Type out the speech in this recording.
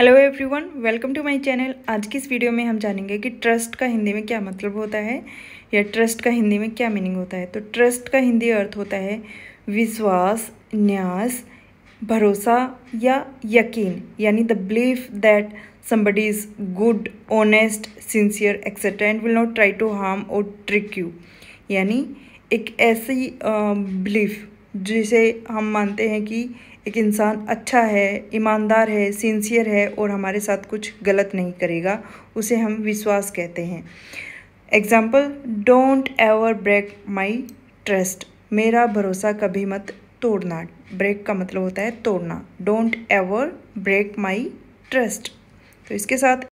hello everyone welcome to my channel आज की इस वीडियो में हम जानेंगे कि ट्रस्ट का हिंदी में क्या मतलब होता है या ट्रस्ट का हिंदी में क्या मीनिंग होता है तो ट्रस्ट का हिंदी अर्थ होता है विश्वास न्यास भरोसा या यकीन यानी the belief that somebody is good honest sincere etcetera and will not try to harm और ट्रिक यू यानी एक ऐसी बिलीफ जिसे हम मानते हैं कि एक इंसान अच्छा है ईमानदार है सिंसियर है और हमारे साथ कुछ गलत नहीं करेगा उसे हम विश्वास कहते हैं example don't ever break my trust मेरा भरोसा कभी मत तोड़ना ब्रेक का मतलब होता है तोड़ना don't ever break my trust तो इसके साथ